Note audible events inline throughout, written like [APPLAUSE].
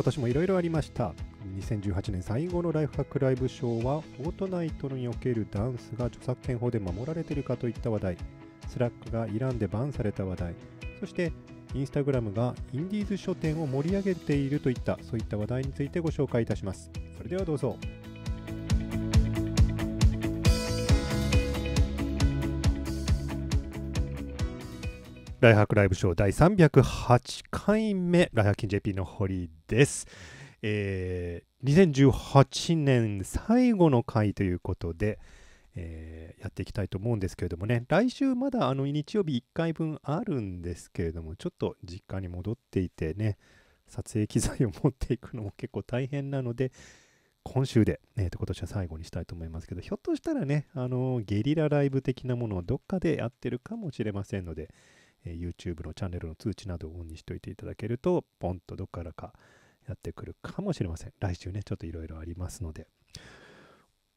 今年もいろいろありました2018年最後のライフハックライブショーはフォートナイトにおけるダンスが著作権法で守られているかといった話題スラックがイランでバンされた話題そしてインスタグラムがインディーズ書店を盛り上げているといったそういった話題についてご紹介いたしますそれではどうぞライハクライブショー第308回目、ライハーキン JP の堀です。えー、2018年最後の回ということで、えー、やっていきたいと思うんですけれどもね、来週まだあの日曜日1回分あるんですけれども、ちょっと実家に戻っていてね、撮影機材を持っていくのも結構大変なので、今週で、えー、と今年は最後にしたいと思いますけど、ひょっとしたらね、あのゲリラライブ的なものをどっかでやってるかもしれませんので、え YouTube のチャンネルの通知などをオンにしておいていただけると、ポンとどっからかやってくるかもしれません。来週ね、ちょっといろいろありますので。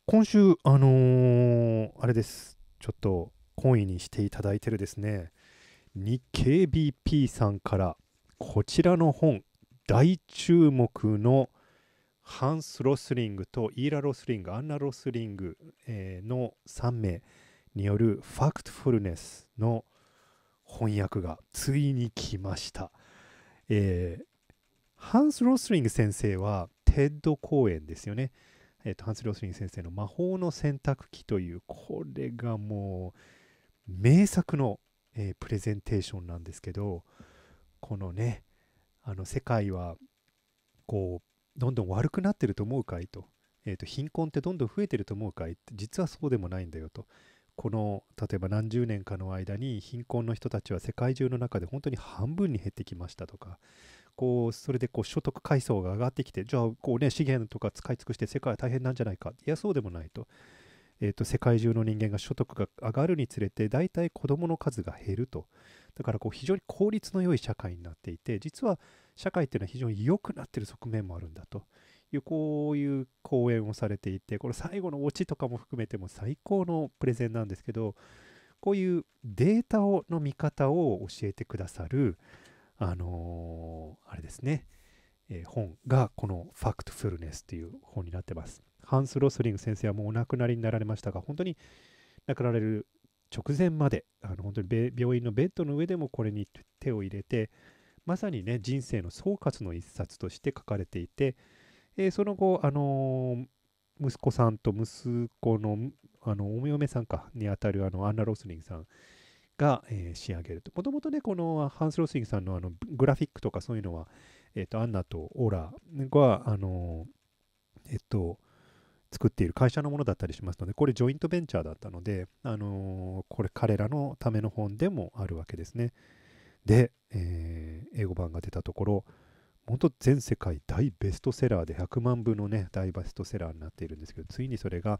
今週、あのー、あれです。ちょっと、懇意にしていただいてるですね、日経 BP さんから、こちらの本、大注目のハンス・ロスリングとイーラ・ロスリング、アンナ・ロスリング、えー、の3名によるファクトフルネスの翻訳がついに来ました。えー、ハンス・ロスリング先生はテッド公演ですよね。えーと、ハンス・ロスリング先生の魔法の洗濯機というこれがもう名作の、えー、プレゼンテーションなんですけどこのねあの世界はこうどんどん悪くなってると思うかいと,、えーと、と貧困ってどんどん増えてると思うかいって実はそうでもないんだよとこの例えば何十年かの間に貧困の人たちは世界中の中で本当に半分に減ってきましたとかこうそれでこう所得階層が上がってきてじゃあこう、ね、資源とか使い尽くして世界は大変なんじゃないかいやそうでもないと,、えー、と世界中の人間が所得が上がるにつれて大体子どもの数が減るとだからこう非常に効率の良い社会になっていて実は社会っていうのは非常に良くなってる側面もあるんだと。いうこういう講演をされていてこの最後のオチとかも含めても最高のプレゼンなんですけどこういうデータをの見方を教えてくださるあのー、あれですね、えー、本がこの「ファクトフルネス」という本になってます。ハンス・ロスリング先生はもうお亡くなりになられましたが本当に亡くなられる直前まであの本当に病院のベッドの上でもこれに手を入れてまさにね人生の総括の一冊として書かれていてえー、その後、あのー、息子さんと息子のあのお嫁さんかにあたるあのアンナ・ロスリングさんが、えー、仕上げると。もともとね、このハンス・ロスリングさんのあのグラフィックとかそういうのは、えっ、ー、と、アンナとオーラが、あのー、えっ、と、作っている会社のものだったりしますので、これジョイントベンチャーだったので、あのこれ彼らのための本でもあるわけですね。で、え英語版が出たところ、元全世界大ベストセラーで100万部のね大ベストセラーになっているんですけどついにそれが、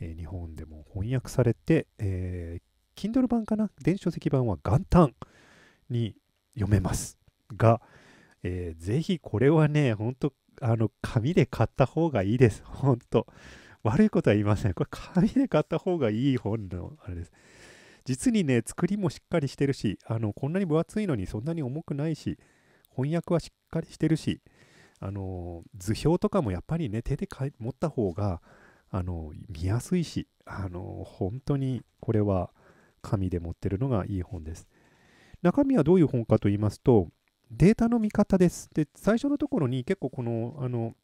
えー、日本でも翻訳されて、えー、Kindle 版かな電子書籍版は元旦に読めますが、えー、ぜひこれはねほんとあの紙で買った方がいいですほんと悪いことは言いませんこれ紙で買った方がいい本のあれです実にね作りもしっかりしてるしあのこんなに分厚いのにそんなに重くないし翻訳はしっかりしてるし、あの図表とかもやっぱりね手で持った方が、あの見やすいし、あの本当にこれは紙で持ってるのがいい本です。中身はどういう本かと言いますと、データの見方です。で、最初のところに結構この、あの、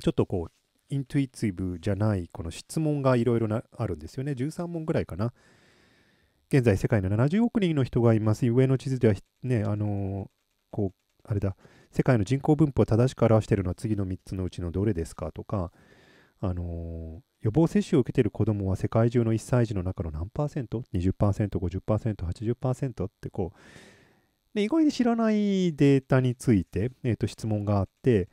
ちょっとこう、イントゥイツィブじゃない、この質問がいろいろあるんですよね。13問ぐらいかな。現在、世界の70億人の人がいます。上の地図では、ね、あの、こう、あれだ、世界の人口分布を正しく表しているのは次の3つのうちのどれですかとか、あのー、予防接種を受けている子どもは世界中の1歳児の中の何パーセント ?20%、50%、80%ってこう、で意外に知らないデータについて、えー、と質問があって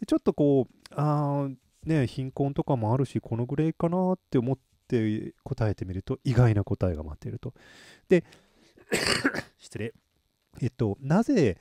でちょっとこうあ、ね、貧困とかもあるしこのぐらいかなって思って答えてみると意外な答えが待っていると。で [COUGHS] 失礼。えっとなぜ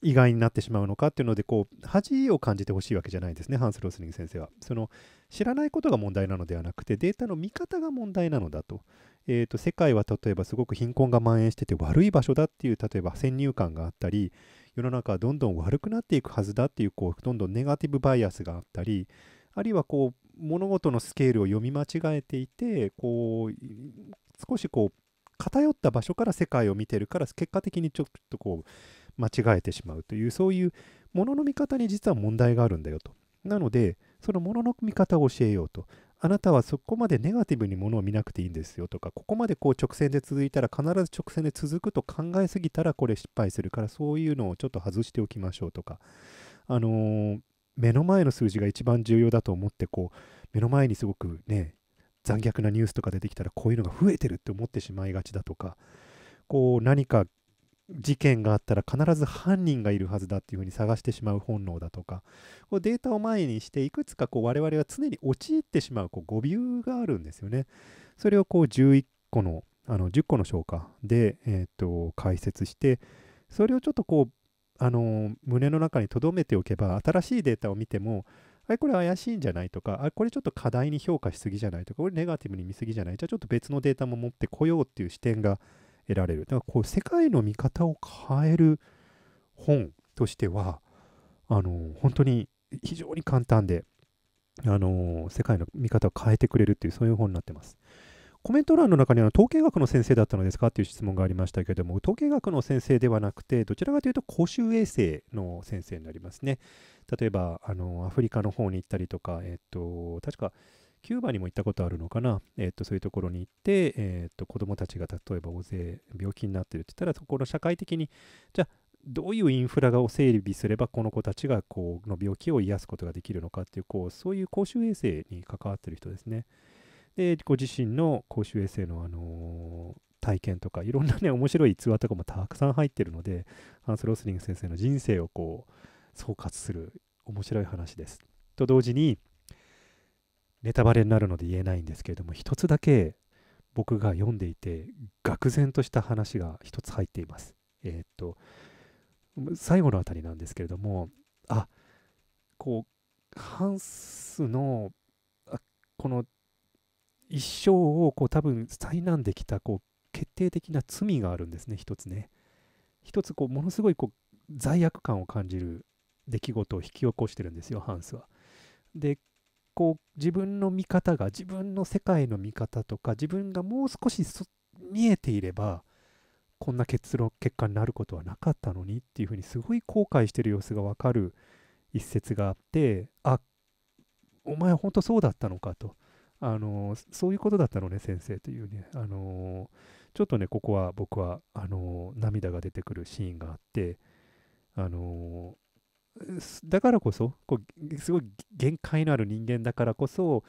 意外になってしまうのかっていうのでこう恥を感じてほしいわけじゃないですねハンス・ロースリング先生はその知らないことが問題なのではなくてデータの見方が問題なのだと,、えーと世界は例えばすごく貧困が蔓延してて悪い場所だっていう例えば先入観があったり世の中はどんどん悪くなっていくはずだっていうこうどんどんネガティブバイアスがあったりあるいはこう物事のスケールを読み間違えていてこう少しこう偏った場所から世界を見てるから結果的にちょっとこう間違えてしまうというそういうものの見方に実は問題があるんだよと。なのでそのものの見方を教えようと。あなたはそこまでネガティブにものを見なくていいんですよとかここまでこう直線で続いたら必ず直線で続くと考えすぎたらこれ失敗するからそういうのをちょっと外しておきましょうとかあのー、目の前の数字が一番重要だと思ってこう目の前にすごくね残虐なニュースとか出てきたらこういうのが増えてるって思ってしまいがちだとかこう何か事件があったら必ず犯人がいるはずだっていうふうに探してしまう本能だとかこうデータを前にしていくつかこう我々は常に陥ってしまうこう誤謬があるんですよね。それをこう11個のあの10個の消化で、えーと、と解説してそれをちょっとこうあの胸の中に留めておけば新しいデータを見てもあれこれ怪しいんじゃないとかあれこれちょっと課題に評価しすぎじゃないとかこれネガティブに見すぎじゃないじゃあちょっと別のデータも持ってこようっていう視点が得られる。だからこう世界の見方を変える本としてはあの本当に非常に簡単であの世界の見方を変えてくれるっていうそういう本になってます。コメント欄の中には統計学の先生だったのですかっていう質問がありましたけれども統計学の先生ではなくてどちらかというと公衆衛生の先生になりますね。例えばあのアフリカの方に行ったりとか、えっと、確かキューバにも行ったことあるのかな、えー、とそういうところに行って、えー、と子どもたちが例えば大勢病気になってるって言ったらそこの社会的にじゃあどういうインフラを整備すればこの子たちがこの病気を癒すことができるのかっていうこうそういう公衆衛生に関わってる人ですね。でご自身の公衆衛生の、あのー体験とかいろんなね面白い逸話とかもたくさん入ってるのでハンス・ロスリング先生の人生をこう総括する面白い話です。と同時にネタバレになるので言えないんですけれども一つだけ僕が読んでいて愕然とした話が一つ入っています。えー、っと最後のあたりなんですけれどもあこうハンスのこの一生をこう多分災難できたこう決定的な罪があるんですね一つね。一つこうものすごいこう罪悪感を感じる出来事を引き起こしてるんですよハンスは。でこう自分の見方が自分の世界の見方とか自分がもう少し見えていればこんな結論結果になることはなかったのにっていうふうにすごい後悔してる様子がわかる一節があってあお前本当そうだったのかと。あのそういうことだったのね先生というね、あのちょっとねここは僕はあの涙が出てくるシーンがあって、あのだからこそこうすごい限界のある人間だからこそ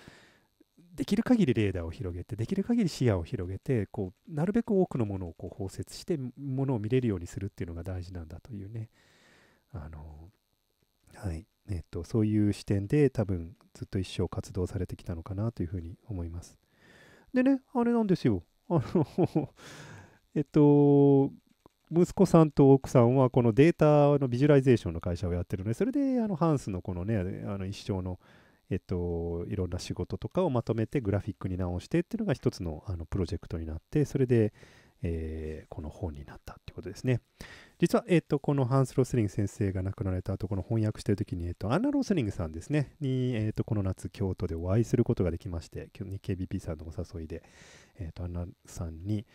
できる限りレーダーを広げてできる限り視野を広げてこうなるべく多くのものをこう包摂してものを見れるようにするっていうのが大事なんだというねあのはいえっとそういう視点で多分ずっと一生活動されてきたのかなというふうに思いますでねあれなんですよあの [LAUGHS] えっと息子さんと奥さんはこのデータのビジュライゼーションの会社をやってるのでそれであのハンスのこのねあの一生のえっと、いろんな仕事とかをまとめてグラフィックに直してっていうのが一つのあのプロジェクトになってそれで、えー、この本になったってことですね。実は、えっと、このハンス・ロスリング先生が亡くなられた後、この翻訳している時に、えっと、アンナ・ロスリングさんですね、に、えっと、この夏、京都でお会いすることができまして、日 KBP さんのお誘いで、えっと、アンナさんに、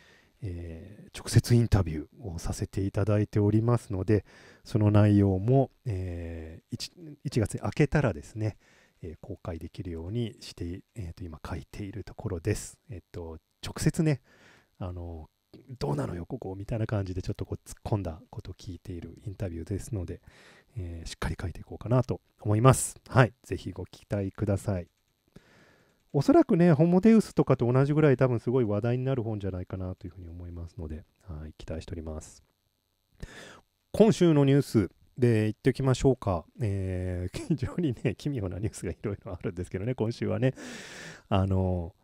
えー、直接インタビューをさせていただいておりますのでその内容も、えー、1, 1月に明けたらですね、えー、公開できるようにして、えーと、今書いているところです。えっ、ー、と直接ねあのどうなのよここみたいな感じでちょっとこう突っ込んだことを聞いているインタビューですので、えー、しっかり書いていこうかなと思います。はい、ぜひご期待ください。おそらくね、ホモデウスとかと同じぐらい多分すごい話題になる本じゃないかなというふうに思いますので、はい、期待しております。今週のニュース、で、言っておきましょうか。えー、[LAUGHS] 非常にね、奇妙なニュースがいろいろあるんですけどね、今週はね。あの、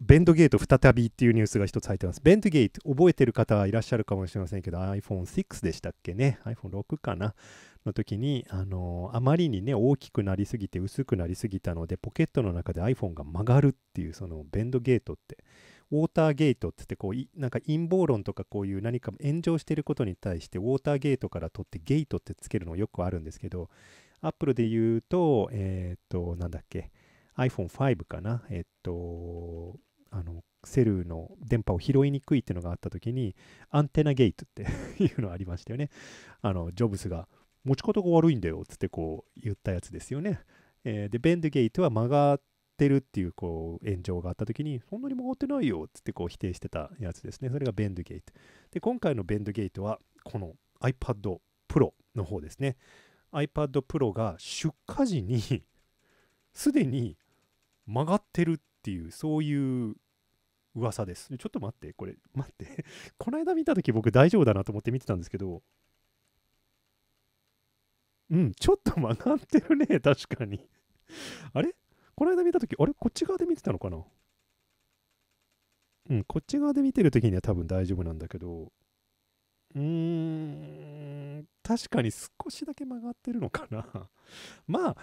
ベンドゲート再びっていうニュースが一つ入ってます。ベンドゲート、覚えてる方いらっしゃるかもしれませんけど、iPhone6 でしたっけね。iPhone6 かな。の時に、あのー、あまりにね大きくなりすぎて薄くなりすぎたのでポケットの中で iPhone が曲がるっていうそのベンドゲートってウォーターゲートってってこうなんか陰謀論とかこういう何か炎上してることに対してウォーターゲートから取ってゲートってつけるのよくあるんですけどアップルで言うとえっ、となんだっけ iPhone5 かなえっ、とあのセルの電波を拾いにくいっていうのがあった時にアンテナゲートっていうのありましたよねあのジョブスが持ち方が悪いんだよつってこう言ったやつですよね。えー、でベンドゲイトは曲がってるっていうこう炎上があった時にそんなに曲がってないよっつってこう否定してたやつですね。それがベンドゲイト。で今回のベンドゲイトはこの iPad Pro の方ですね。iPad Pro が出荷時にすでに曲がってるっていうそういう噂です。ちょっと待って、これ、待って。[LAUGHS] この間見た時僕大丈夫だなと思って見てたんですけど、うん、ちょっと曲がってるね、[LAUGHS] 確かにあれこの間見たとき、あれこっち側で見てたのかなうん、こっち側で見てるときには多分大丈夫なんだけど、うーん、確かに少しだけ曲がってるのかな [LAUGHS] まあ、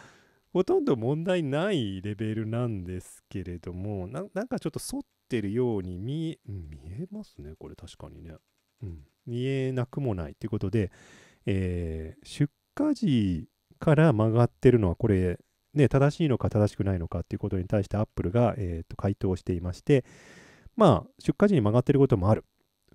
ほとんど問題ないレベルなんですけれども、なんかちょっと反ってるように見え、見えますね、これ確かにね。うん、見えなくもないということで、えー、出火時から曲がってるのはこれ、ね、正しいのか正しくないのかっていうことに対してアップルが、えー、と回答していまして、まあ、出荷時に曲がってることもある。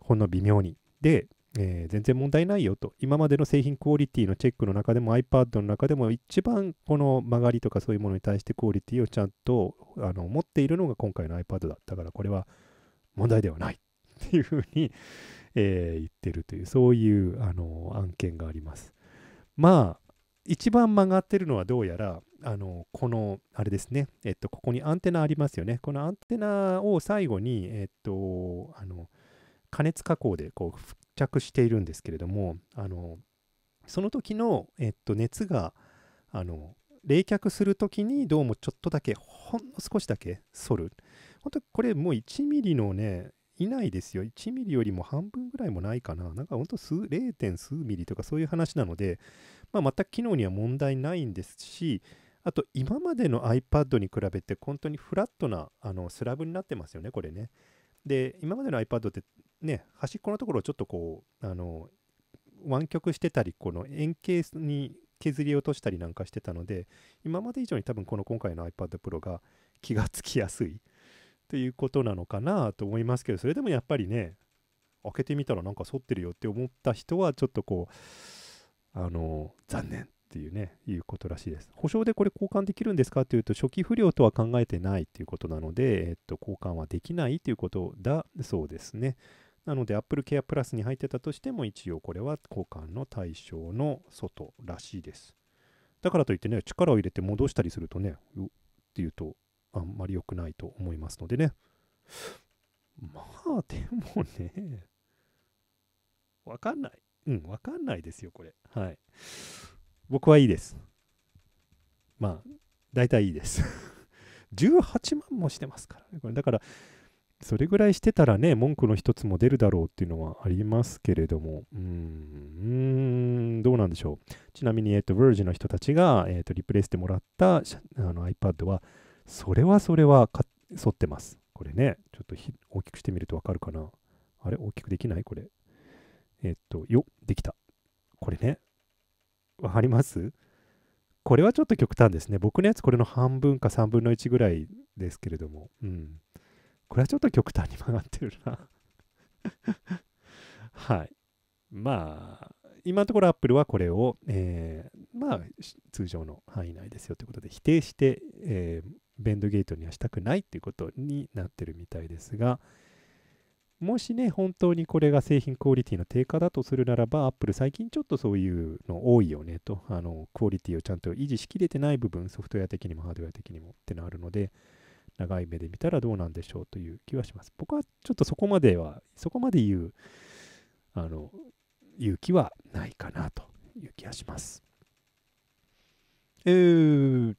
ほんの微妙に。で、えー、全然問題ないよと。今までの製品クオリティのチェックの中でも iPad の中でも一番この曲がりとかそういうものに対してクオリティをちゃんとあの持っているのが今回の iPad だったからこれは問題ではないっていうふうに、えー、言ってるというそういうあの案件があります。まあ一番曲がってるのはどうやらあのこのあれですね、えっと、ここにアンテナありますよねこのアンテナを最後に、えっと、あの加熱加工でこう付着しているんですけれどもあのその時の、えっと、熱があの冷却する時にどうもちょっとだけほんの少しだけ反る本当これもう1ミリのねないですよ。1ミリよりも半分ぐらいもないかな。なんかほんと数、0. 数ミリとかそういう話なので、まあ、全く機能には問題ないんですし、あと今までの iPad に比べて本当にフラットなあのスラブになってますよね、これね。で、今までの iPad ってね、端っこのところをちょっとこう、あの、湾曲してたり、この円形に削り落としたりなんかしてたので、今まで以上に多分この今回の iPad Pro が気がつきやすい。っていうことなのかなと思いますけどそれでもやっぱりね開けてみたらなんか反ってるよって思った人はちょっとこうあの残念っていうねいうことらしいです保証でこれ交換できるんですかっていうと初期不良とは考えてないっていうことなので、えっと、交換はできないということだそうですねなので Apple Care Plus に入ってたとしても一応これは交換の対象の外らしいですだからといってね力を入れて戻したりするとねっていうとあんまり良くないと思いますのでね。まあ、でもね、わかんない。うん、わかんないですよ、これ。はい。僕はいいです。まあ、大体いいです18万もしてますからね。これだから、それぐらいしてたらね、文句の一つも出るだろうっていうのはありますけれども、うーん、どうなんでしょう。ちなみに、えっ、と、Verge の人たちが、えっ、と、リプレイしてもらったあの iPad は、それはそれは沿反ってます。これね、ちょっと大きくしてみるとわかるかな。あれ大きくできないこれ。えっと、よ、できた。これね。わかりますこれはちょっと極端ですね。僕のやつこれの半分か3分の1ぐらいですけれども。うん。これはちょっと極端に曲がってるな [LAUGHS] はい。まあ、今のところアップルはこれを、えー、まあ、通常の範囲内ですよということで否定して、えーベンドゲートにはしたくないっていうことになってるみたいですが、もしね、本当にこれが製品クオリティの低下だとするならば、Apple 最近ちょっとそういうの多いよねと、あの、クオリティをちゃんと維持しきれてない部分、ソフトウェア的にもハードウェア的にもってのあるので、長い目で見たらどうなんでしょうという気はします。僕はちょっとそこまでは、そこまで言う、あの、勇気はないかなという気がします。えー、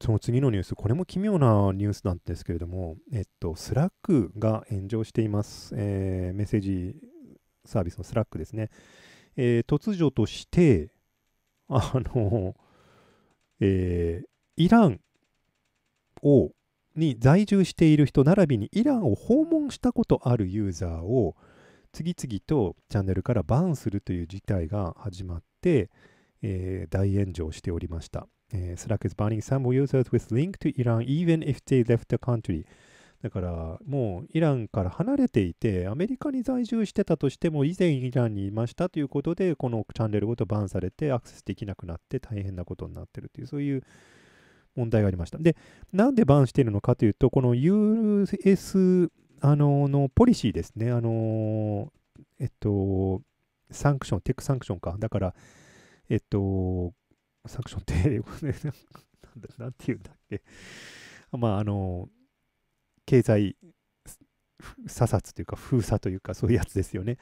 その次のニュース、これも奇妙なニュースなんですけれども、えっと、スラックが炎上しています。えー、メッセージサービスのスラックですね。えー、突如として、あの、えー、イランを、に在住している人並びにイランを訪問したことあるユーザーを次々とチャンネルからバーンするという事態が始まって、えー、大炎上しておりました。えー、Slack is banning some users with link to Iran even if they left the country. だからもうイランから離れていてアメリカに在住してたとしても以前イランにいましたということでこのチャンネルごとバンされてアクセスできなくなって大変なことになってるというそういう問題がありました。で、なんでバンしているのかというとこの US あののポリシーですね。あのえっとサンクション、テックサンクションか。だからえっとサクションって英語で、なんて言うんだっけ。まあ、あの、経済査察というか、封鎖というか、そういうやつですよね。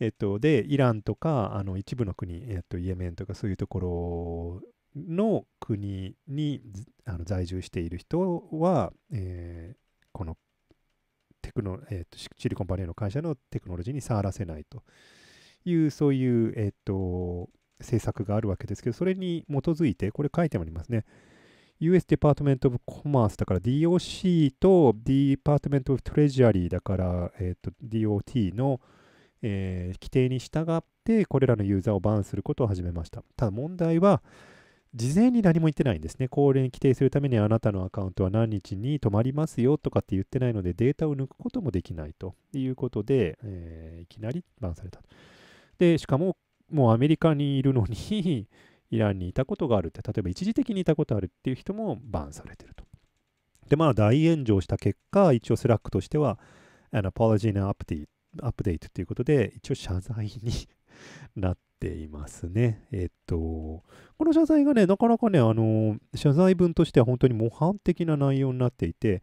えっと、で、イランとか、あの一部の国、えっと、イエメンとかそういうところの国にあの在住している人は、えー、このテクノ、えーと、とシリコンバレーの会社のテクノロジーに触らせないという、そういう、えっ、と、政策があるわけですけど、それに基づいて、これ書いてありますね。US Department of Commerce だから DOC と Department of Treasury だから、えー、と DOT の、えー、規定に従ってこれらのユーザーをバンすることを始めました。ただ問題は事前に何も言ってないんですね。これに規定するためにあなたのアカウントは何日に止まりますよとかって言ってないのでデータを抜くこともできないということで、えー、いきなりバンされた。で、しかももうアメリカにいるのに [LAUGHS] イランにいたことがあるって例えば一時的にいたことあるっていう人もバンされてると。でまあ大炎上した結果一応スラックとしては An apology and update アップデートということで一応謝罪に [LAUGHS] なっていますね。えっと、この謝罪がね、なかなかね、あの、謝罪文としては本当に模範的な内容になっていて、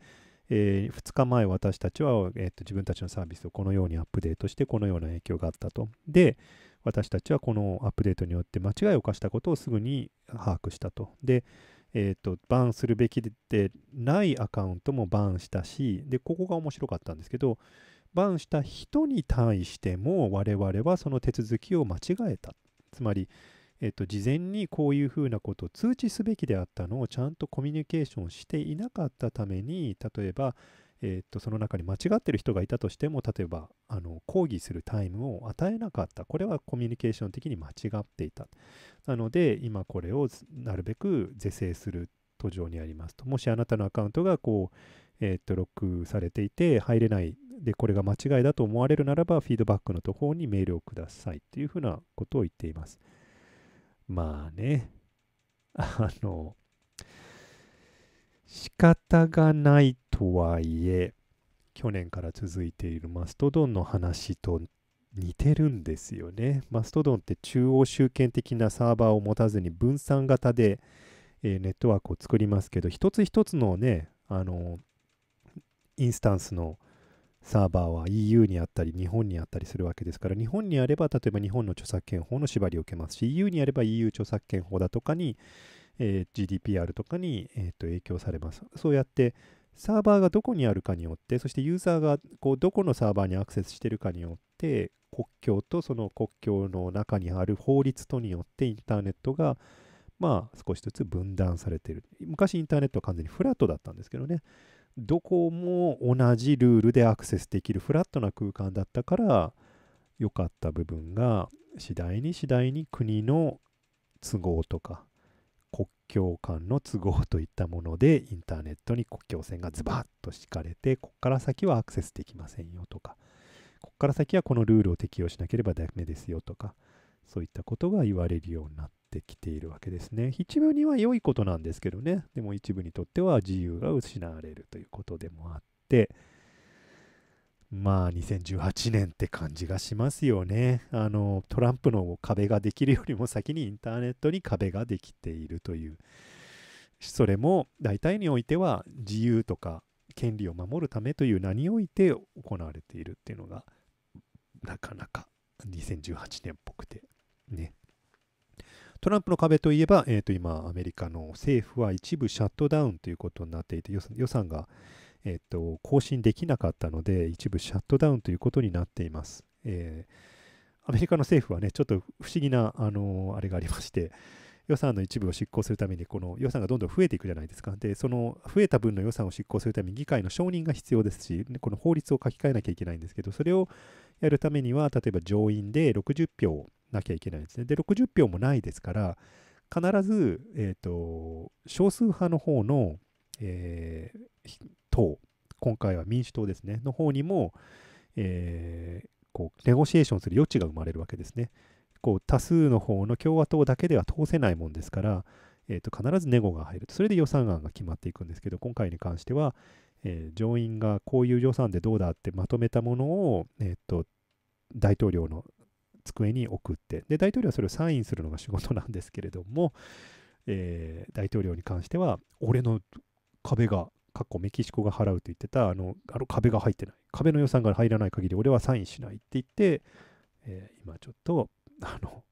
えー、2日前私たちは、えっと、自分たちのサービスをこのようにアップデートして、このような影響があったと。で、私たちはこのアップデートによって間違いを犯したことをすぐに把握したと。で、えーと、バンするべきでないアカウントもバンしたしでここが面白かったんですけどバンした人に対しても我々はその手続きを間違えたつまり、えーと事前にこういうふうなことを通知すべきであったのをちゃんとコミュニケーションしていなかったために例えばえー、っとその中に間違ってる人がいたとしても例えばあの抗議するタイムを与えなかったこれはコミュニケーション的に間違っていたなので今これをなるべく是正する途上にありますともしあなたのアカウントがこう、えー、っとロックされていて入れないでこれが間違いだと思われるならばフィードバックのところにメールをくださいというふうなことを言っていますまあねあの仕方がないとはいえ去年から続いているマストドンの話と似てるんですよね。マストドンって中央集権的なサーバーを持たずに分散型で、えー、ネットワークを作りますけど一つ一つのねあのインスタンスのサーバーは EU にあったり日本にあったりするわけですから日本にあれば例えば日本の著作権法の縛りを受けますし EU にあれば EU 著作権法だとかに、えー、GDPR とかに、えー、と影響されます。そうやってサーバーがどこにあるかによって、そしてユーザーがこうどこのサーバーにアクセスしてるかによって、国境とその国境の中にある法律とによってインターネットがまあ少しずつ分断されてる。昔インターネットは完全にフラットだったんですけどね。どこも同じルールでアクセスできるフラットな空間だったから良かった部分が次第に次第に国の都合とか国境間の都合といったものでインターネットに国境線がズバッと敷かれてここから先はアクセスできませんよとかここから先はこのルールを適用しなければダメですよとかそういったことが言われるようになってきているわけですね一部には良いことなんですけどねでも一部にとっては自由が失われるということでもあってまあ2018年って感じがしますよね。あのトランプの壁ができるよりも先にインターネットに壁ができているというそれも大体においては自由とか権利を守るためという名において行われているっていうのがなかなか2018年っぽくてね。トランプの壁といえば、えー、と今アメリカの政府は一部シャットダウンということになっていて予算がえっと、更新できなかったので、一部シャットダウンということになっています。えー、アメリカの政府はね、ちょっと不思議な、あのー、あれがありまして、予算の一部を執行するために、この予算がどんどん増えていくじゃないですか。で、その増えた分の予算を執行するために議会の承認が必要ですし、この法律を書き換えなきゃいけないんですけど、それをやるためには、例えば上院で60票なきゃいけないんですね。で、60票もないですから、必ず、えーと少数派の方の、えー、党、今回は民主党ですね、の方にも、えー、こうネゴシエーションする余地が生まれるわけですね。こう多数の方の共和党だけでは通せないもんですから、えー、と必ずネゴが入るそれで予算案が決まっていくんですけど今回に関しては、えー、上院がこういう予算でどうだってまとめたものを、えー、と大統領の机に送ってで大統領はそれをサインするのが仕事なんですけれども、えー、大統領に関しては俺の壁がかっこメキシコが払うと言ってたあのあの壁が入ってない壁の予算が入らない限り俺はサインしないって言って、えー、今ちょっとあの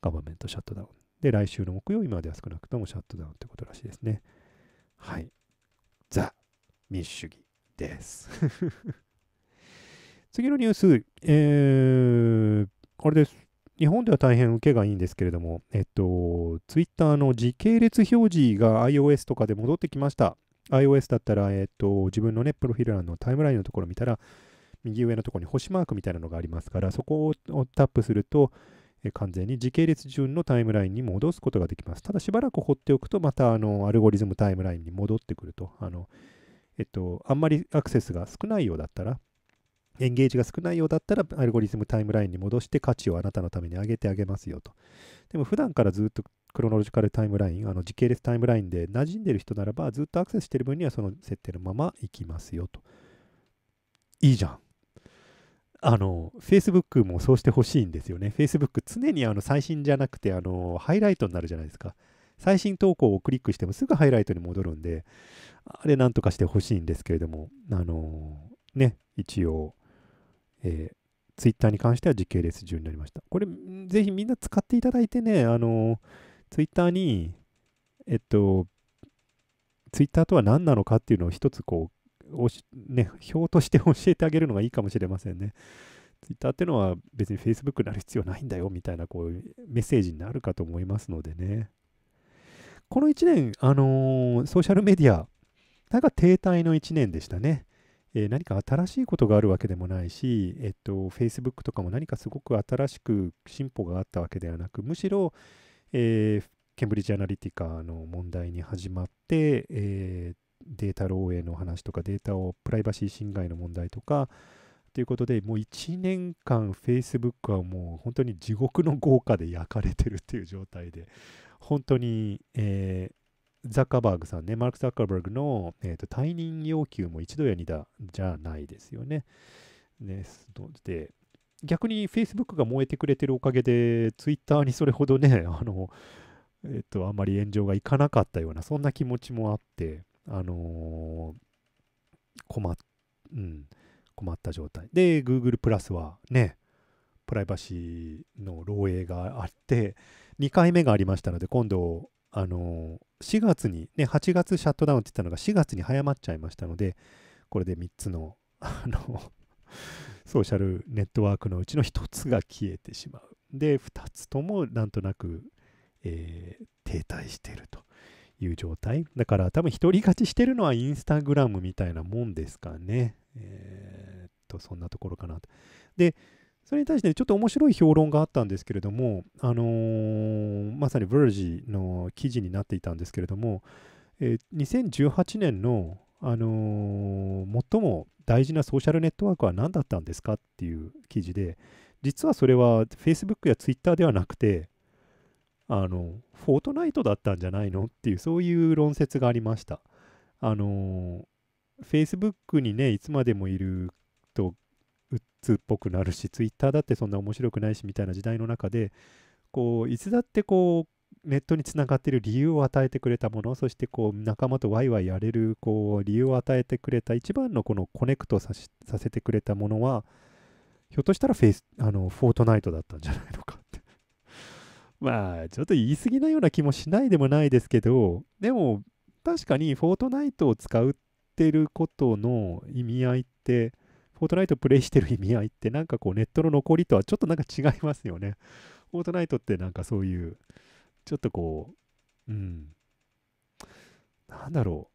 ガバメントシャットダウンで来週の木曜今では少なくともシャットダウンってことらしいですねはいザ民主主義です [LAUGHS] 次のニュースえー、あれです日本では大変受けがいいんですけれども、えっと、ツイッターの時系列表示が iOS とかで戻ってきました。iOS だったら、えっ、ー、と、自分のね、プロフィール欄のタイムラインのところ見たら、右上のところに星マークみたいなのがありますから、そこをタップすると、えー、完全に時系列順のタイムラインに戻すことができます。ただしばらく放っておくと、またあのアルゴリズムタイムラインに戻ってくると、あの、えっと、あんまりアクセスが少ないようだったら、エンゲージが少ないようだったら、アルゴリズムタイムラインに戻して価値をあなたのために上げてあげますよと。でも普段からずっとクロノロジカルタイムライン、あの時系列タイムラインで馴染んでる人ならば、ずっとアクセスしてる分にはその設定のままいきますよと。いいじゃん。あの、Facebook もそうしてほしいんですよね。Facebook 常にあの最新じゃなくて、あの、ハイライトになるじゃないですか。最新投稿をクリックしてもすぐハイライトに戻るんで、あれなんとかしてほしいんですけれども、あの、ね、一応、えー、Twitter に関しては時系列順になりました。これ、ぜひみんな使っていただいてね、あのーツイッターに、えっと、ツイッターとは何なのかっていうのを一つこう、ね、表として教えてあげるのがいいかもしれませんね。ツイッターってのは別に Facebook になる必要ないんだよみたいなこうメッセージになるかと思いますのでね。この1年、あのー、ソーシャルメディア、なんか停滞の1年でしたね。えー、何か新しいことがあるわけでもないし、えっと、Facebook とかも何かすごく新しく進歩があったわけではなく、むしろ、えー、ケンブリッジ・アナリティカの問題に始まって、えー、データ漏洩の話とかデータをプライバシー侵害の問題とかということでもう1年間フェイスブックはもう本当に地獄の豪華で焼かれてるっていう状態で本当に、えー、ザッカーバーグさんね、マーク・ザッカーバーグの、えーと退任要求も一度や二度じゃないですよね。ねで逆に Facebook が燃えてくれてるおかげで、Twitter にそれほどね、[LAUGHS] あの、えっと、あんまり炎上がいかなかったような、そんな気持ちもあって、あのー、困っ、うん、困った状態。で、Google プラスはね、プライバシーの漏洩があって、2回目がありましたので、今度、あのー、4月に、ね、8月シャットダウンって言ったのが4月に早まっちゃいましたので、これで3つの、あのソーシャルネットワークのうちの1つが消えてしまう。で、2つともなんとなく、えー、停滞しているという状態。だから多分独り勝ちしてるのはインスタグラムみたいなもんですかね。えー、っと、そんなところかなと。で、それに対してちょっと面白い評論があったんですけれども、あのー、まさに Verge の記事になっていたんですけれども、えー、2018年の、あのー、最も大事なソーシャルネットワークは何だったんですかっていう記事で、実はそれは Facebook や Twitter ではなくて、あの、フォートナイトだったんじゃないのっていう、そういう論説がありました。あの、Facebook にね、いつまでもいると、鬱っぽくなるし、Twitter だってそんな面白くないしみたいな時代の中で、こう、いつだってこう、ネットにつながっている理由を与えてくれたものそしてこう仲間とワイワイやれるこう理由を与えてくれた一番のこのコネクトささせてくれたものはひょっとしたらフェイスあのフォートナイトだったんじゃないのかって [LAUGHS] まあちょっと言い過ぎなような気もしないでもないですけどでも確かにフォートナイトを使ってることの意味合いってフォートナイトプレイしてる意味合いってなんかこうネットの残りとはちょっとなんか違いますよね。フォートナイトってなんかそういうちょっとこう、うん、なんだろ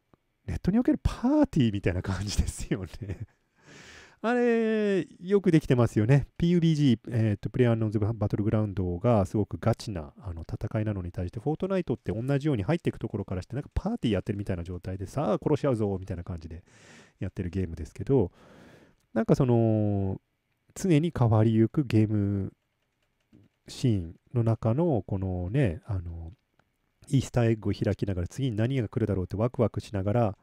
う、ネットにおけるパーティーみたいな感じですよね [LAUGHS] あれ、よくできてますよね。PUBG、えーと、プレインノンズバトルグラウンドがすごくガチなあの戦いなのに対して、フォートナイトって同じように入っていくところからして、なんかパーティーやってるみたいな状態で、さあ殺し合うぞみたいな感じでやってるゲームですけど、なんかその、常に変わりゆくゲームシーンの中のこのねあのイースターエッグを開きながら次に何が来るだろうってワクワクしながら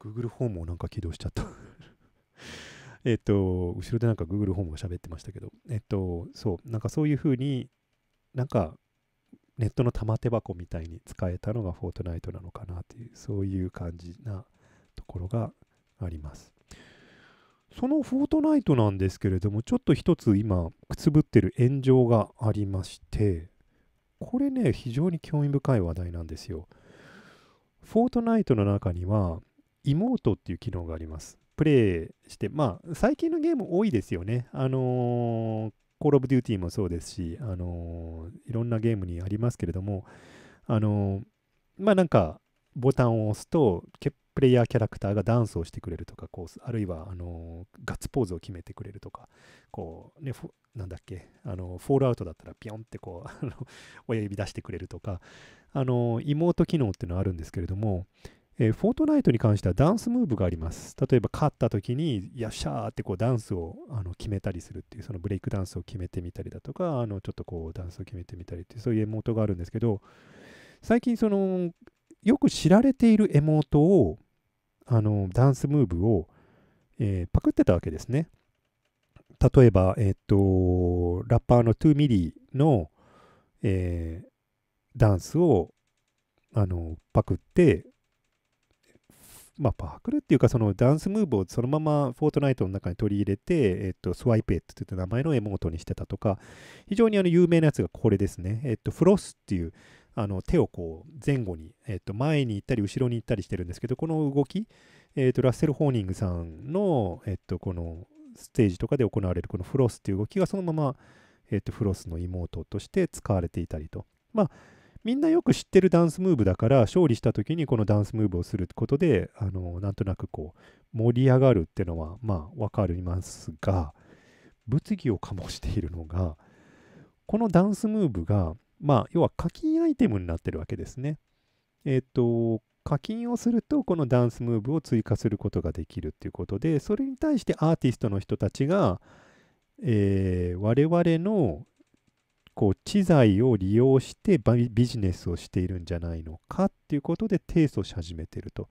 Google ホームをなんか起動しちゃった [LAUGHS] えっと、後ろでなんか Google ホームが喋ってましたけど、えっと、そう、なんかそういうふうになんかネットの玉手箱みたいに使えたのがフォートナイトなのかなっていう、そういう感じなところがあります。そのフォートナイトなんですけれども、ちょっと一つ今、くつぶってる炎上がありまして、これね、非常に興味深い話題なんですよ。フォートナイトの中には、イモートっていう機能があります。プレイして、まあ、最近のゲーム多いですよね。あのー、コール・オブ・デューティーもそうですし、あのー、いろんなゲームにありますけれども、あのー、まあなんか、ボタンを押すと、プレイヤーキャラクターがダンスをしてくれるとか、こうあるいはあのガッツポーズを決めてくれるとか、こうね、なんだっけ、あのフォールアウトだったらピョンってこう [LAUGHS] 親指出してくれるとか、あの妹機能っていうのはあるんですけれども、えー、フォートナイトに関してはダンスムーブがあります。例えば勝った時に、よっしゃーってこうダンスをあの決めたりするっていう、そのブレイクダンスを決めてみたりだとか、あのちょっとこうダンスを決めてみたりっていう、そういうエモートがあるんですけど、最近その、よく知られているエモートをあのダンスムーブを、えー、パクってたわけですね。例えば、えっ、ー、と、ラッパーの2ミリの、えー、ダンスをあのパクって、まあ、パクるっていうか、そのダンスムーブをそのままフォートナイトの中に取り入れて、えっと、スワイペットとい名前のエモートにしてたとか、非常にあの有名なやつがこれですね。えっと、フロスっていうあの手をこう前後に、えー、と前に行ったり後ろに行ったりしてるんですけどこの動き、えー、とラッセル・ホーニングさんの、えー、とこのステージとかで行われるこのフロスっていう動きがそのまま、えー、とフロスの妹として使われていたりと。まあみんなよく知ってるダンスムーブだから勝利した時にこのダンスムーブをすることであのなんとなくこう盛り上がるっていうのはまあ分かりますが物議を醸しているのがこのダンスムーブがまあ、要は課金アイテムになってるわけですね。えっ、と、課金をすると、このダンスムーブを追加することができるっていうことで、それに対してアーティストの人たちが、えー、我々のこう知財を利用してビジネスをしているんじゃないのかっていうことで提訴し始めてると。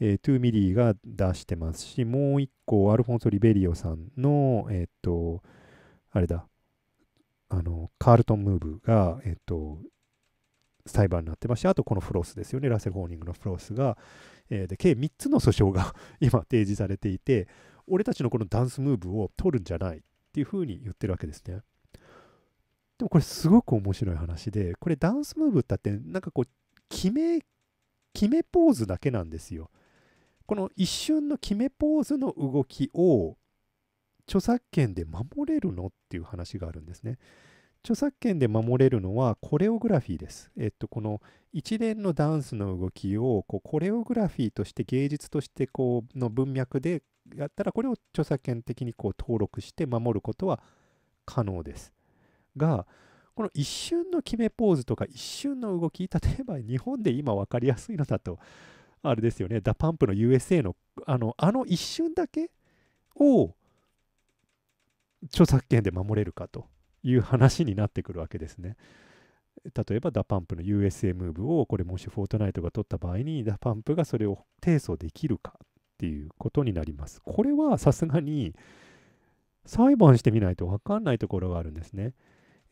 えー、トゥーミリーが出してますし、もう一個、アルフォンソ・リベリオさんの、えっ、と、あれだ、あのカールトン・ムーブが、えっと、裁判になってまして、あとこのフロスですよね、ラセル・ホーニングのフロスが、えー、で計3つの訴訟が [LAUGHS] 今提示されていて、俺たちのこのダンスムーブを取るんじゃないっていうふうに言ってるわけですね。でもこれすごく面白い話で、これダンスムーブっってなんかこう、決め、決めポーズだけなんですよ。この一瞬の決めポーズの動きを著作権で守れるのっていう話があるんですね。著作権で守れるのはコレオグラフィーです。えっと、この一連のダンスの動きをこうコレオグラフィーとして芸術としてこうの文脈でやったらこれを著作権的にこう登録して守ることは可能です。が、この一瞬の決めポーズとか一瞬の動き、[LAUGHS] 例えば日本で今分かりやすいのだと、あれですよね、ダパンプの USA のあのあの一瞬だけを著作権で守れるかという話になってくるわけですね。例えばダパンプの USA ムーブをこれもしフォートナイトが取った場合にダパンプがそれを提訴できるかっていうことになります。これはさすがに裁判してみないと分かんないところがあるんですね。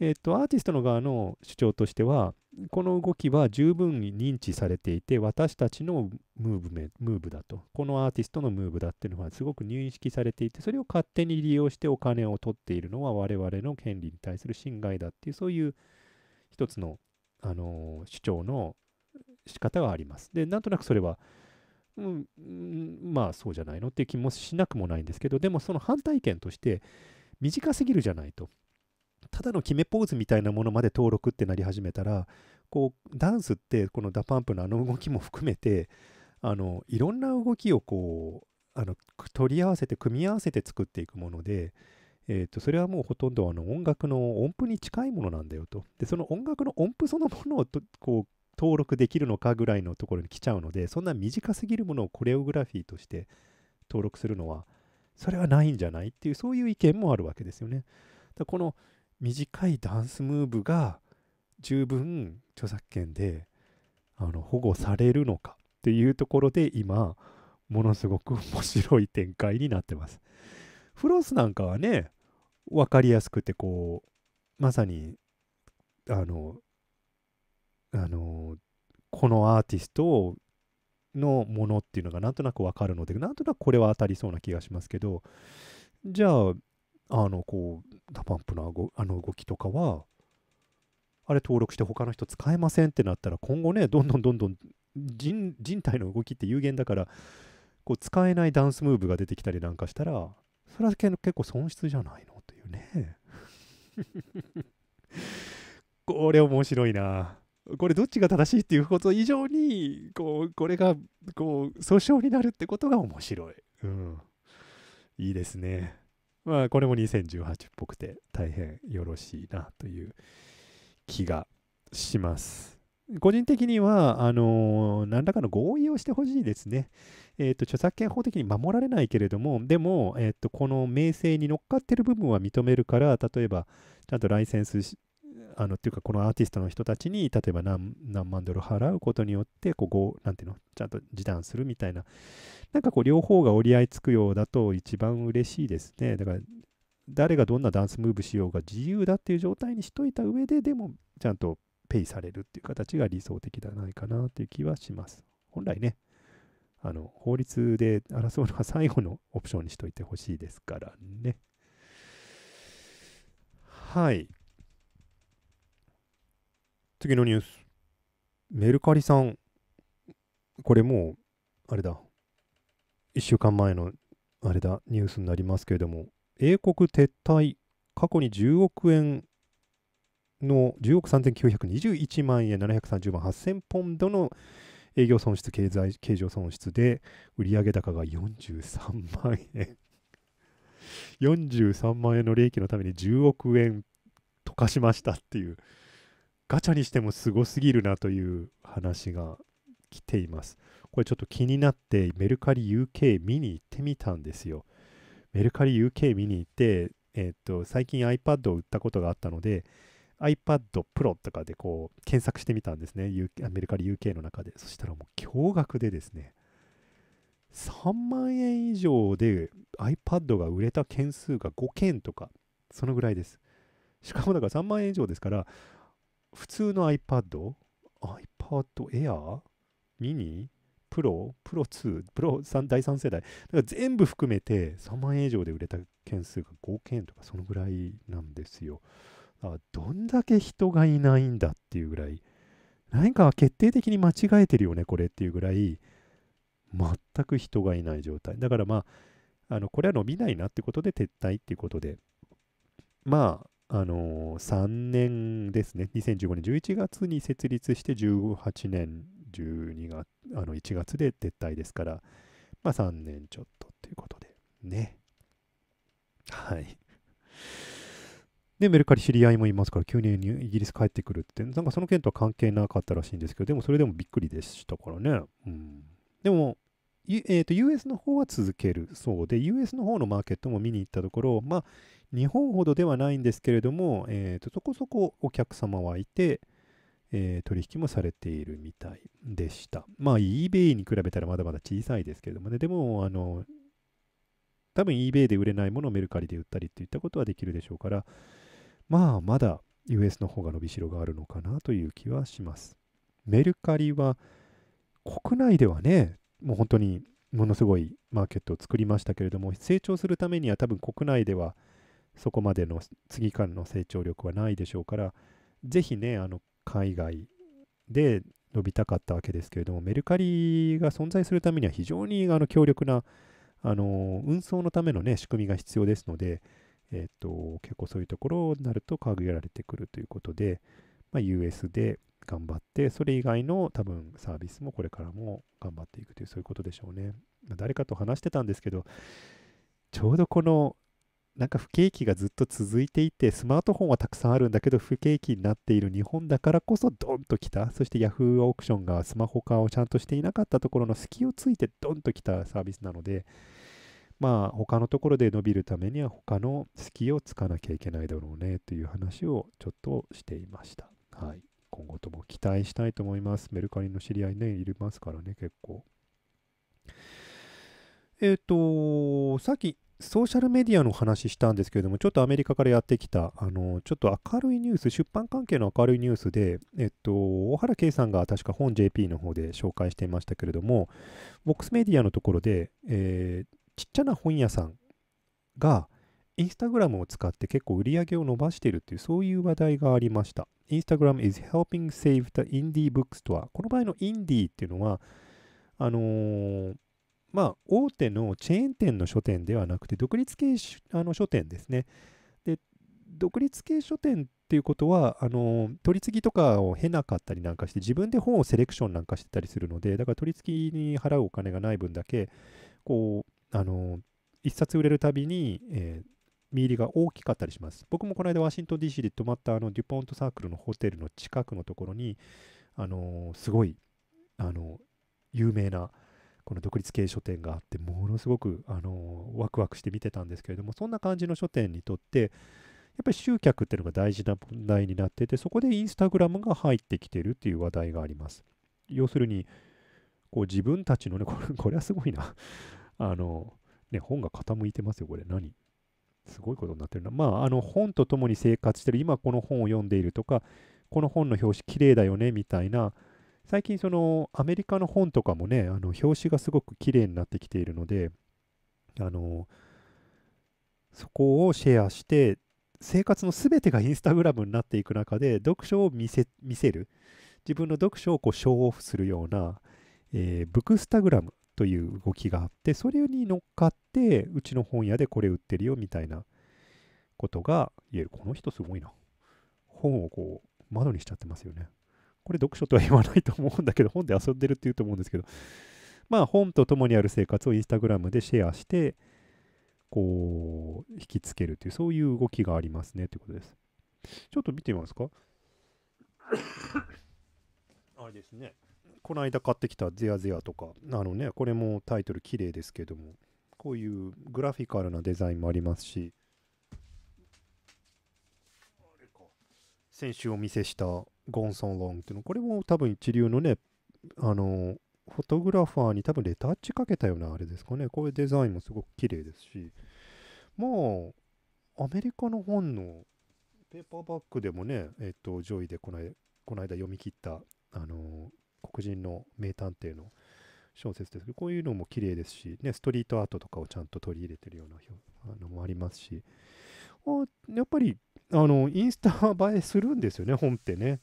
えっ、と、アーティストの側の主張としては、この動きは十分に認知されていて、私たちのムーブメムーブだと、このアーティストのムーブだっていうのはすごく認識されていて、それを勝手に利用してお金を取っているのは我々の権利に対する侵害だっていう、そういう一つの、あのー、主張の仕方があります。で、なんとなくそれは、うん、まあそうじゃないのっていう気もしなくもないんですけど、でもその反対意見として、短すぎるじゃないと。ただの決めポーズみたいなものまで登録ってなり始めたらこうダンスってこのダパンプのあの動きも含めてあのいろんな動きをこうあの取り合わせて組み合わせて作っていくもので、えー、とそれはもうほとんどあの音楽の音符に近いものなんだよとでその音楽の音符そのものをとこう登録できるのかぐらいのところに来ちゃうのでそんな短すぎるものをコレオグラフィーとして登録するのはそれはないんじゃないっていうそういう意見もあるわけですよね。だこの短いダンスムーブが十分著作権であの保護されるのかっていうところで今ものすごく面白い展開になってます。フロスなんかはね分かりやすくてこうまさにあのあのこのアーティストのものっていうのがなんとなく分かるのでなんとなくこれは当たりそうな気がしますけどじゃああのこうダパンプのごあの動きとかはあれ登録して他の人使えませんってなったら今後ねどんどんどんどん人人体の動きって有限だからこう使えないダンスムーブが出てきたりなんかしたらそれは結構損失じゃないのというね [LAUGHS] これ面白いなこれどっちが正しいっていうこと以上にこうこれがこう訴訟になるってことが面白い、うん、いいですねまあ、これも2018っぽくて大変よろしいなという気がします。個人的には、あのー、何らかの合意をしてほしいですね。えっ、ー、と、著作権法的に守られないけれども、でも、えっ、ー、と、この名声に乗っかってる部分は認めるから、例えば、ちゃんとライセンスあのっていうかこのアーティストの人たちに例えば何万ドル払うことによってこうごなんていうのちゃんと示談するみたいななんかこう両方が折り合いつくようだと一番嬉しいですねだから誰がどんなダンスムーブしようが自由だっていう状態にしといた上ででもちゃんとペイされるっていう形が理想的ではないかなという気はします本来ねあの法律で争うのは最後の [LAUGHS] オプションにしといてほしいですからねはい次のニュース。メルカリさん。これもう、あれだ。1週間前の、あれだ、ニュースになりますけれども、英国撤退、過去に10億円の、10億3921万円、730万8000ポンドの営業損失、経済、経常損失で、売上高が43万円。43万円の利益のために10億円溶かしましたっていう。ガチャにしてもすごすぎるなという話が来ています。これちょっと気になってメルカリ UK 見に行ってみたんですよ。メルカリ UK 見に行って、えー、っと、最近 iPad を売ったことがあったので、iPad Pro とかでこう検索してみたんですね、UK、メルカリ UK の中で。そしたらもう驚愕でですね、3万円以上で iPad が売れた件数が5件とか、そのぐらいです。しかもだから3万円以上ですから、普通の iPad、iPad Air、Mini、Pro、Pro 2、Pro 3第3世代、だから全部含めて3万円以上で売れた件数が5件とかそのぐらいなんですよ。どんだけ人がいないんだっていうぐらい、何か決定的に間違えてるよね、これっていうぐらい、全く人がいない状態。だからまあ、あのこれは伸びないなってことで撤退っていうことで、まあ、あのー、3年ですね、2015年11月に設立して、18年12月、あの1月で撤退ですから、まあ3年ちょっとっていうことで、ね。はい。で、メルカリ知り合いもいますから、急にイギリス帰ってくるって、なんかその件とは関係なかったらしいんですけど、でもそれでもびっくりでしたからね。うん、でも、えーと、US の方は続けるそうで、US の方のマーケットも見に行ったところ、まあ、日本ほどではないんですけれども、えー、とそこそこお客様はいて、えー、取引もされているみたいでした。まあ eBay に比べたらまだまだ小さいですけれどもね、でもあの多分 eBay で売れないものをメルカリで売ったりっていったことはできるでしょうから、まあまだ US の方が伸びしろがあるのかなという気はします。メルカリは国内ではね、もう本当にものすごいマーケットを作りましたけれども、成長するためには多分国内では、そこまでの次からの成長力はないでしょうから、ぜひね、あの海外で伸びたかったわけですけれども、メルカリが存在するためには非常にあの強力なあの運送のための、ね、仕組みが必要ですので、えー、っと結構そういうところになると限られてくるということで、まあ、US で頑張って、それ以外の多分サービスもこれからも頑張っていくという、そういうことでしょうね。ま誰かと話してたんですけど、ちょうどこのなんか不景気がずっと続いていて、スマートフォンはたくさんあるんだけど、不景気になっている日本だからこそドンと来た。そして Yahoo オークションがスマホ化をちゃんとしていなかったところの隙をついてドンと来たサービスなので、まあ他のところで伸びるためには他の隙をつかなきゃいけないだろうねという話をちょっとしていました。はい。今後とも期待したいと思います。メルカリの知り合いね、いますからね、結構。えっ、ー、と、さっきソーシャルメディアの話したんですけれども、ちょっとアメリカからやってきた、あのちょっと明るいニュース、出版関係の明るいニュースで、えっと、小原圭さんが確か本 JP の方で紹介していましたけれども、ボックスメディアのところで、えー、ちっちゃな本屋さんが、インスタグラムを使って結構売り上げを伸ばしているっていう、そういう話題がありました。インスタグラム is helping save the indie bookstore。この場合のインディーっていうのは、あのーまあ、大手のチェーン店の書店ではなくて、独立系あの書店ですね。で、独立系書店っていうことは、あの、取り次ぎとかを経なかったりなんかして、自分で本をセレクションなんかしてたりするので、だから取り次ぎに払うお金がない分だけ、こう、あの、一冊売れるたびに、えー、見入りが大きかったりします。僕もこの間ワシントン DC で泊まったあのデュポントサークルのホテルの近くのところに、あのー、すごい、あのー、有名なこの独立系書店があってものすごく、あのー、ワクワクして見てたんですけれどもそんな感じの書店にとってやっぱり集客っていうのが大事な問題になっててそこでインスタグラムが入ってきてるっていう話題があります要するにこう自分たちのね [LAUGHS] これこれはすごいなあのね本が傾いてますよこれ何すごいことになってるなまああの本とともに生活してる今この本を読んでいるとかこの本の表紙綺麗だよねみたいな最近そのアメリカの本とかもねあの表紙がすごく綺麗になってきているのであのそこをシェアして生活のすべてがインスタグラムになっていく中で読書を見せ見せる自分の読書をこうショーオフするような、えー、ブクスタグラムという動きがあってそれに乗っかってうちの本屋でこれ売ってるよみたいなことが言えるこの人すごいな本をこう窓にしちゃってますよねこれ読書とは言わないと思うんだけど、本で遊んでるって言うと思うんですけど、まあ本と共にある生活をインスタグラムでシェアして、こう、引きつけるという、そういう動きがありますねということです。ちょっと見てみますか。あれですね。この間買ってきたゼアゼアとか、あのね、これもタイトル綺麗ですけども、こういうグラフィカルなデザインもありますし、先週お見せしたゴンソン・ロンっていうの、これも多分一流のね、あの、フォトグラファーに多分レタッチかけたようなあれですかね。こういうデザインもすごく綺麗ですし、まあ、アメリカの本のペーパーバッグでもね、えっと、上位でこの間この間読み切った、あの黒人の名探偵の小説ですけど、こういうのも綺麗ですし、ね、ストリートアートとかをちゃんと取り入れてるようなあのもありますし、あやっぱり、あの、インスタ映えするんですよね、本ってね。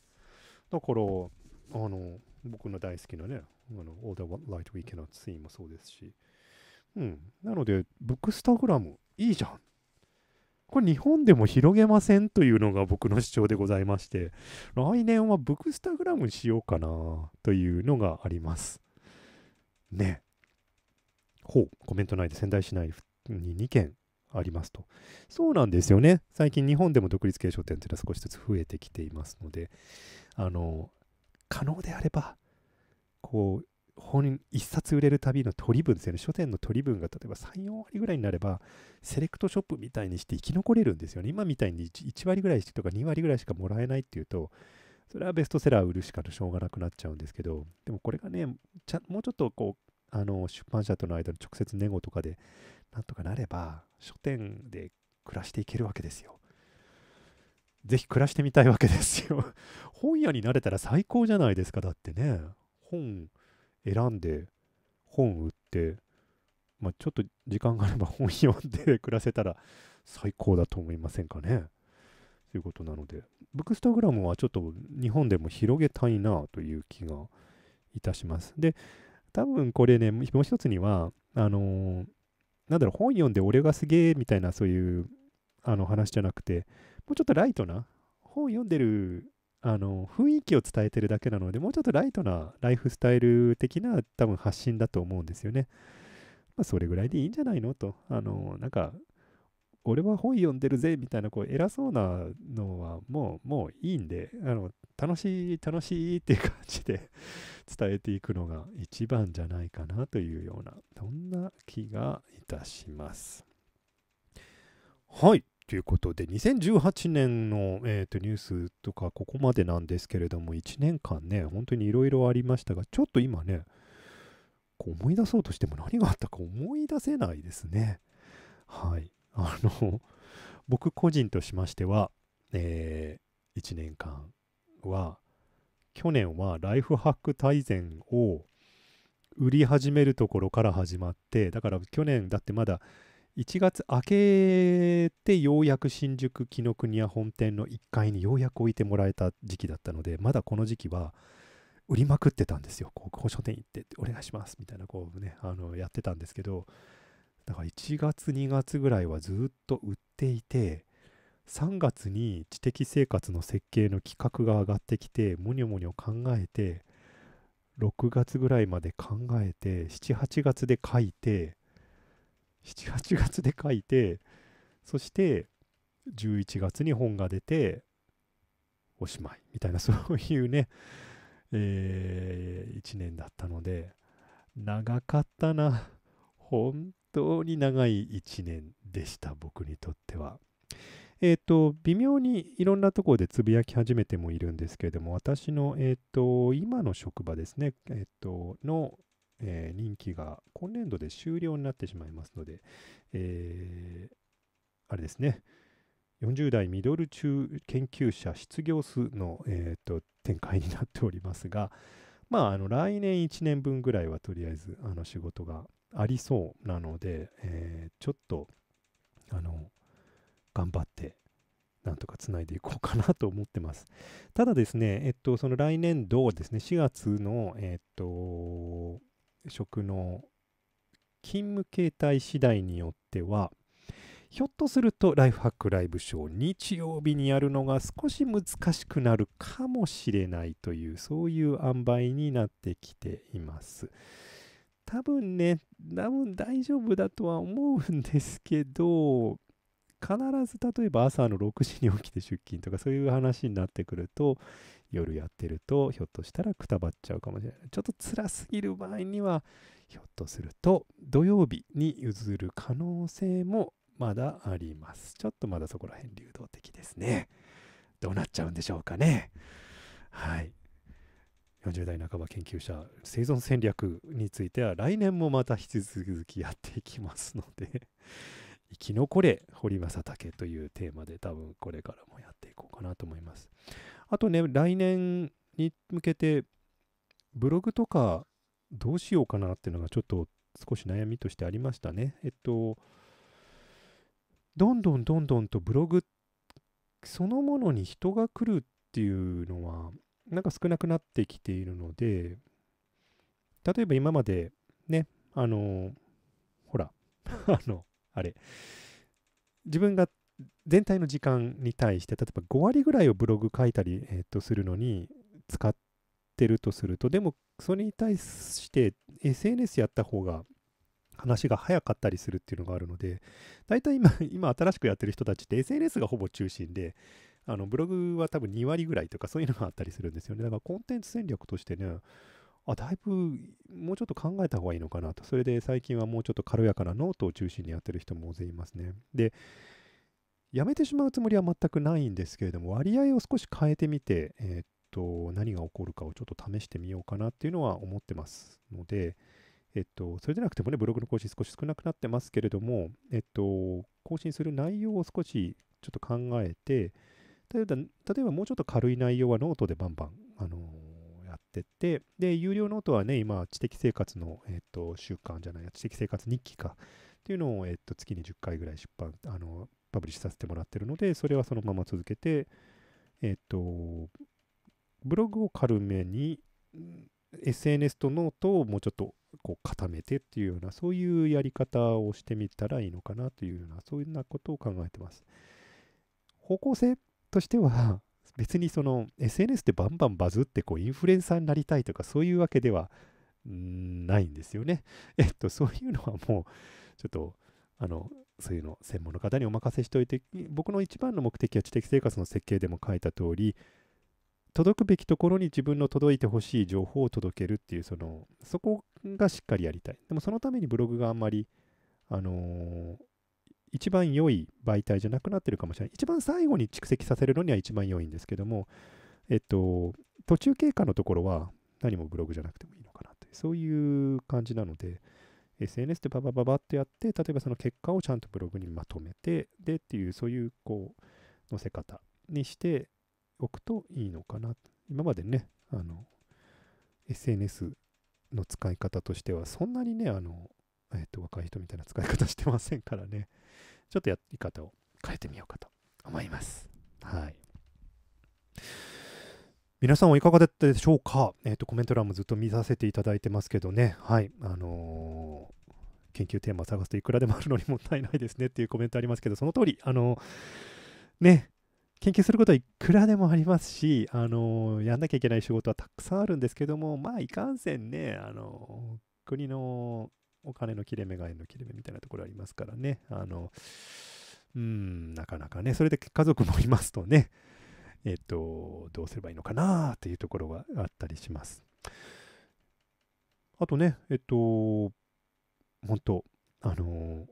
だから、あの、僕の大好きなね、あの、All the Light We Cannot See もそうですし、うん。なので、ブックスタグラム、いいじゃん。これ日本でも広げませんというのが僕の主張でございまして、来年はブックスタグラムしようかなというのがあります。ね。ほう、コメント内で仙台市内に2件ありますと。そうなんですよね。最近日本でも独立系書店というのは少しずつ増えてきていますので、あの、可能であれば、こう、本1冊売れるたびの取り分ですよね。書店の取り分が例えば3、4割ぐらいになれば、セレクトショップみたいにして生き残れるんですよね。今みたいに 1, 1割ぐらいとか2割ぐらいしかもらえないっていうと、それはベストセラー売るしかしょうがなくなっちゃうんですけど、でもこれがね、ちゃもうちょっとこう、あの出版社との間の直接ネゴとかでなんとかなれば、書店で暮らしていけるわけですよ。ぜひ暮らしてみたいわけですよ本屋になれたら最高じゃないですか、だってね。本選んで、本売って、まあ、ちょっと時間があれば [LAUGHS] 本読んで暮らせたら最高だと思いませんかね。ということなので、ブックスタグラムはちょっと日本でも広げたいなという気がいたします。で、多分これね、もう一つには、あのー、なんだろう、本読んで俺がすげえみたいなそういうあの話じゃなくて、もうちょっとライトな、本読んでる、あの、雰囲気を伝えてるだけなので、もうちょっとライトなライフスタイル的な多分発信だと思うんですよね。まあ、それぐらいでいいんじゃないのと。あの、なんか、俺は本読んでるぜみたいなこう偉そうなのはもうもういいんであの楽しい楽しいっていう感じで [LAUGHS] 伝えていくのが一番じゃないかなというようなそんな気がいたします。はいということで、2018年の、えー、とニュースとか、ここまでなんですけれども、1年間ね、本当にいろいろありましたが、ちょっと今ね、こう思い出そうとしても何があったか思い出せないですね。はい。あの、僕個人としましては、えー、1年間は、去年はライフハック大全を売り始めるところから始まって、だから去年だってまだ、1月明けてようやく新宿紀ノ国屋本店の1階にようやく置いてもらえた時期だったのでまだこの時期は売りまくってたんですよこう書店行ってお願いしますみたいなこうねあのやってたんですけどだから1月2月ぐらいはずっと売っていて3月に知的生活の設計の企画が上がってきてもにょもにょ考えて6月ぐらいまで考えて78月で書いて78月で書いてそして11月に本が出ておしまいみたいなそういうね、えー、1年だったので長かったな本当に長い1年でした僕にとっては。えっ、ー、と、微妙にいろんなところでつぶやき始めてもいるんですけれども、私の、えっ、ー、と、今の職場ですね、えっ、ー、と、のえー、任期が今年度で終了になってしまいますので、えー、あれですね、40代ミドル中研究者失業数の、えーと、展開になっておりますが、[LAUGHS] まあ、あの来年1年分ぐらいはとりあえずあの仕事がありそうなので、えー、ちょっとあの頑張ってなんとかつないでいこうかなと思ってます。ただですね、えっと、その来年度ですね、4月の、えっと、職の勤務形態次第によってはひょっとするとライフハックライブショー日曜日にやるのが少し難しくなるかもしれないというそういう塩梅になってきています。多分ね多分大丈夫だとは思うんですけど必ず例えば朝の6時に起きて出勤とかそういう話になってくると夜やってると、ひょっとしたらくたばっちゃうかもしれない。ちょっと辛すぎる場合には、ひょっとすると土曜日に譲る可能性もまだあります。ちょっとまだそこら辺流動的ですね。どうなっちゃうんでしょうかね。はい。40代半ば研究者生存戦略については来年もまた引き続きやっていきますので生き残れ堀正武というテーマで多分これからもやっていこうかなと思います。あとね、来年に向けて、ブログとかどうしようかなっていうのがちょっと少し悩みとしてありましたね。えっと、どんどんどんどんとブログそのものに人が来るっていうのは、なんか少なくなってきているので、例えば今までね、あの、ほら、[LAUGHS] あの、あれ、自分が全体の時間に対して例えば5割ぐらいをブログ書いたり、えー、とするのに使ってるとするとでもそれに対して SNS やった方が話が早かったりするっていうのがあるので大体今 [LAUGHS] 今新しくやってる人たちって SNS がほぼ中心であのブログは多分2割ぐらいとかそういうのがあったりするんですよねだからコンテンツ戦略としてねあだいぶもうちょっと考えた方がいいのかなとそれで最近はもうちょっと軽やかなノートを中心にやってる人も大勢いますねでやめてしまうつもりは全くないんですけれども、割合を少し変えてみて、えー、っと、何が起こるかをちょっと試してみようかなっていうのは思ってますので、えっと、それでなくてもね、ブログの更新少し少なくなってますけれども、えっと、更新する内容を少しちょっと考えて、例えば、例えばもうちょっと軽い内容はノートでバンバン、あのー、やってって、で、有料ノートはね、今、知的生活の、えっと、習慣じゃない、知的生活日記か、っていうのを、えっと、月に10回ぐらい出版、あのーパブリッシュさせてもらってるので、それはそのまま続けて、えっ、と、ブログを軽めに、SNS とノートをもうちょっとこう固めてっていうような、そういうやり方をしてみたらいいのかなというような、そういうようなことを考えてます。方向性としては、別にその SNS でバンバンバズってこうインフルエンサーになりたいとかそういうわけではないんですよね。えっと、そういうのはもうちょっとあのそういうの専門の方にお任せしておいて僕の一番の目的は知的生活の設計でも書いた通り届くべきところに自分の届いてほしい情報を届けるっていうそのそこがしっかりやりたいでもそのためにブログがあんまりあのー、一番良い媒体じゃなくなってるかもしれない一番最後に蓄積させるのには一番良いんですけどもえっと途中経過のところは何もブログじゃなくてもいいのかなというそういう感じなので SNS でババババってやって、例えばその結果をちゃんとブログにまとめて、でっていう、そういうこう、載せ方にしておくといいのかな。今までね、あの、SNS の使い方としては、そんなにね、あの、えっ、と、若い人みたいな使い方してませんからね、ちょっとやり方を変えてみようかと思います。はい。皆さんはいかがだったでしょうか、えーと、コメント欄もずっと見させていただいてますけどね、はい、あのー、研究テーマ探すといくらでもあるのにもったいないですねっていうコメントありますけど、その通り、あのね、研究することはいくらでもありますし、あのやんなきゃいけない仕事はたくさんあるんですけども、まあ、いかんせんね、あの国のお金の切れ目、外の切れ目みたいなところありますからね、あのうん、なかなかね、それで家族もいますとね、えっと、どうすればいいのかなっていうところがあったりします。あとね、えっと、本当あの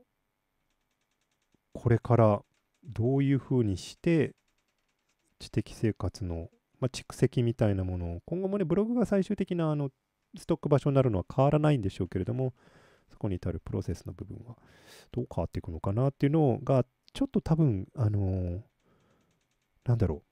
これからどういうふうにして知的生活の、まあ、蓄積みたいなものを今後もねブログが最終的なあのストック場所になるのは変わらないんでしょうけれどもそこに至るプロセスの部分はどう変わっていくのかなっていうのがちょっと多分あのー、なんだろう、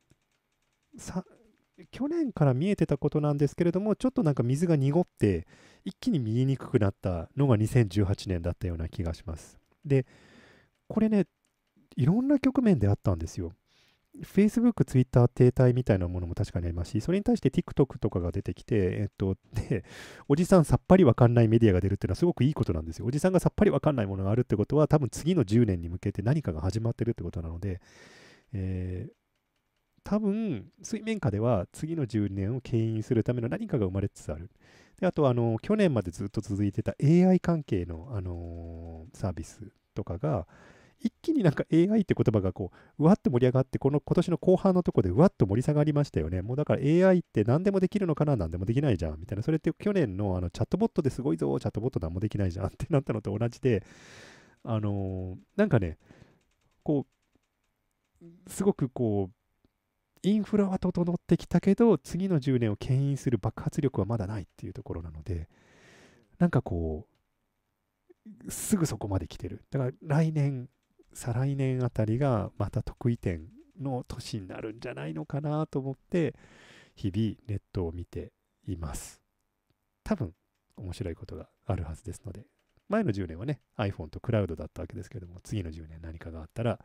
去年から見えてたことなんですけれどもちょっとなんか水が濁って一気に見えにくくなったのが2018年だったような気がします。でこれねいろんな局面であったんですよ。Facebook、Twitter 停滞みたいなものも確かにありますし、それに対して TikTok とかが出てきて、えっと、で、おじさんさっぱりわかんないメディアが出るっていうのはすごくいいことなんですよ。おじさんがさっぱりわかんないものがあるってことは、多分次の10年に向けて何かが始まってるってことなので、えー、多分、水面下では次の10年を牽引するための何かが生まれつつある。であとあの、去年までずっと続いてた AI 関係の、あのー、サービスとかが、一気になんか AI って言葉がこう、うわっと盛り上がって、この今年の後半のとこでうわっと盛り下がりましたよね。もうだから AI って何でもできるのかな、何でもできないじゃん、みたいな。それって去年のあのチャットボットですごいぞ、チャットボット何もできないじゃんってなったのと同じで、あのー、なんかね、こう、すごくこう、インフラは整ってきたけど、次の10年を牽引する爆発力はまだないっていうところなので、なんかこう、すぐそこまで来てる。だから来年、再来年あたりがまた得意点の年になるんじゃないのかなと思って、日々ネットを見ています。多分、面白いことがあるはずですので、前の10年はね、iPhone とクラウドだったわけですけども、次の10年何かがあったら、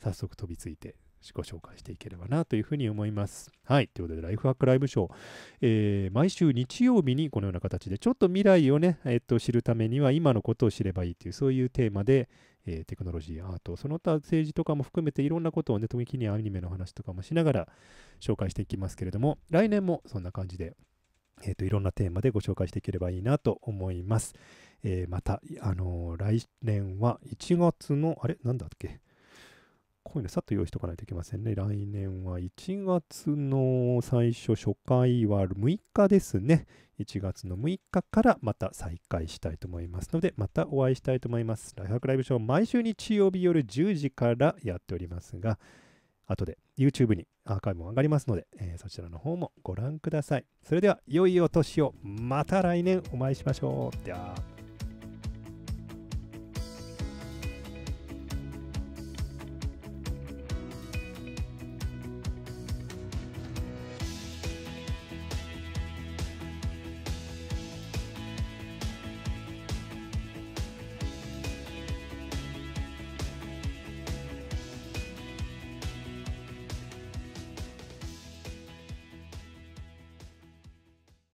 早速飛びついて自己紹介していければなというふうに思います。はい。ということで、ライフハックライブショー、えー、毎週日曜日にこのような形で、ちょっと未来をね、えっと、知るためには今のことを知ればいいという、そういうテーマで、えー、テクノロジー、アート、その他政治とかも含めていろんなことをね、時にアニメの話とかもしながら紹介していきますけれども、来年もそんな感じで、えっ、ー、と、いろんなテーマでご紹介していければいいなと思います。えー、また、あの来年は1月の、あれなんだっけこういうのさっと用意しとかないといけませんね。来年は1月の最初、初回は6日ですね。1月の6日からまた再開したいと思いますので、またお会いしたいと思います。ライフハックライブショー、毎週日曜日夜10時からやっておりますが、後で YouTube にアーカイブも上がりますので、えー、そちらの方もご覧ください。それでは、良いお年を、また来年お会いしましょう。では。